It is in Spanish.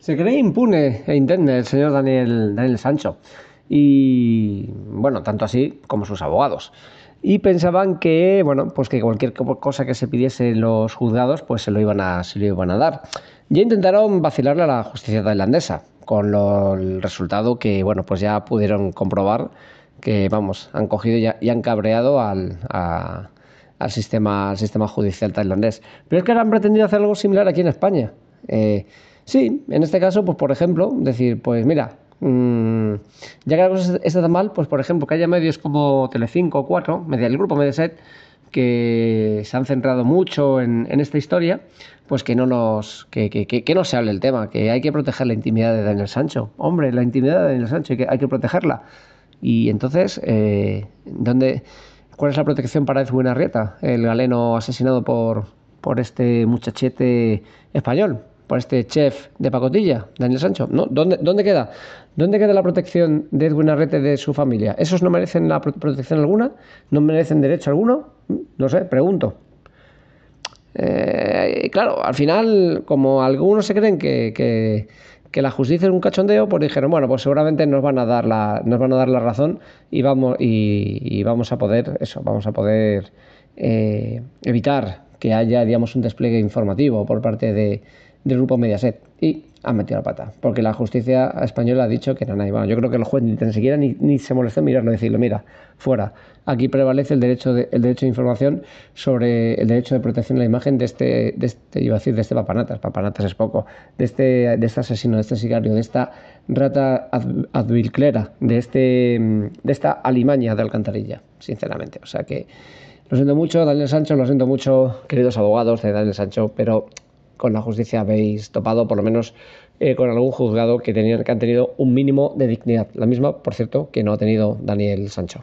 Se cree impune e intende el señor Daniel, Sancho. Y bueno, tanto así como sus abogados. Y pensaban que, bueno, pues que cualquier cosa que se pidiese en los juzgados, pues se lo iban a, se lo iban a dar. Ya intentaron vacilarle a la justicia tailandesa, con el resultado que, bueno, pues ya pudieron comprobar que, vamos, han cogido y, han cabreado al, sistema, sistema judicial tailandés. Pero es que ahora han pretendido hacer algo similar aquí en España. Eh, Sí, en este caso, pues por ejemplo, decir, pues mira, mm, ya que la cosa está tan mal, pues por ejemplo, que haya medios como Telecinco o 4, media del grupo Mediaset, que se han centrado mucho en, esta historia, pues que no nos que, no se hable el tema, que hay que proteger la intimidad de Daniel Sancho. Hombre, la intimidad de Daniel Sancho hay que, hay que protegerla. Y entonces, eh, ¿dónde, ¿cuál es la protección para Edwin Arrieta, el galeno asesinado por, por este muchachete español? por este chef de pacotilla, Daniel Sancho. ¿no? ¿Dónde, queda? ¿Dónde queda la protección de Edwin Arrete de su familia? ¿Esos no merecen la protección alguna? ¿No merecen derecho alguno? No sé, pregunto. Eh, claro, al final, como algunos se creen que, la justicia es un cachondeo, pues dijeron, bueno, pues seguramente nos van a dar la, nos van a dar la razón y vamos, vamos a poder, eso, vamos a poder eh, evitar que haya, digamos, un despliegue informativo por parte de, del grupo Mediaset. Y ha metido la pata, porque la justicia española ha dicho que no, nada. yo creo que el juez ni siquiera ni, ni, se molestó en mirarlo y decirlo, mira, fuera. Aquí prevalece el derecho de, el derecho de información sobre el derecho de protección de la imagen de este, de este iba decir, de este papanatas, papanatas es poco, de este, de este asesino, de este sicario, de esta rata advilclera, de, este, de esta alimaña de alcantarilla, sinceramente. O sea que lo siento mucho, Daniel Sancho, lo siento mucho, queridos abogados de Daniel Sancho, pero con la justicia habéis topado, por lo menos eh, con algún juzgado que, tenían, que han tenido un mínimo de dignidad. La misma, por cierto, que no ha tenido Daniel Sancho.